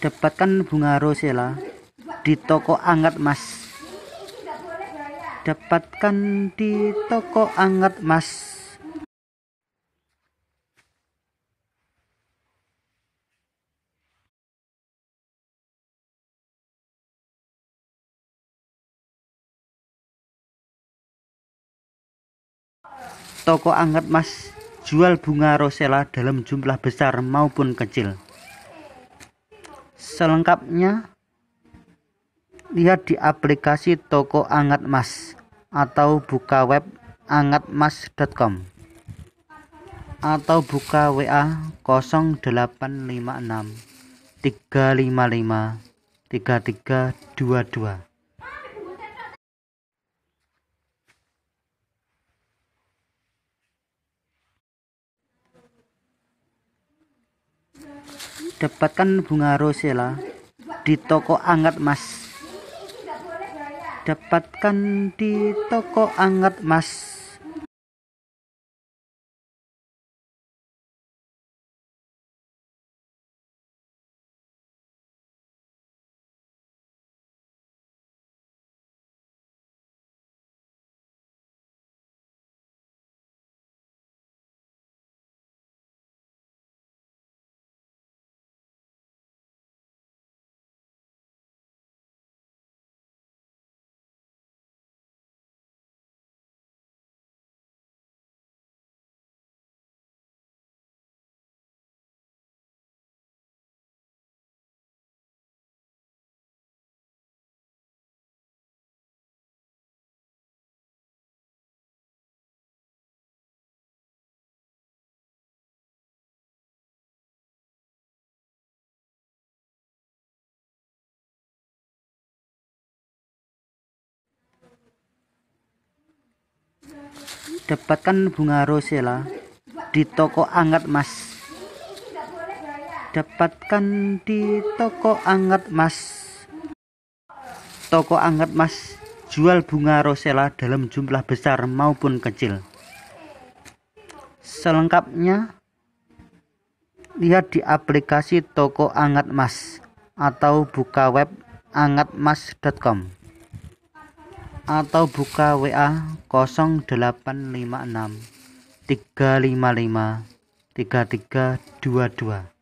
dapatkan bunga rosella di toko anget mas dapatkan di toko anget mas toko anget mas jual bunga rosella dalam jumlah besar maupun kecil Selengkapnya lihat di aplikasi toko Angat Mas atau buka web angatmas.com atau buka WA 0856 355 3322 dapatkan bunga rosella di toko anget mas dapatkan di toko anget mas dapatkan bunga rosella di toko anget mas dapatkan di toko anget mas toko anget mas jual bunga rosella dalam jumlah besar maupun kecil selengkapnya lihat di aplikasi toko anget mas atau buka web angatmas.com atau buka WA 0856 355 3322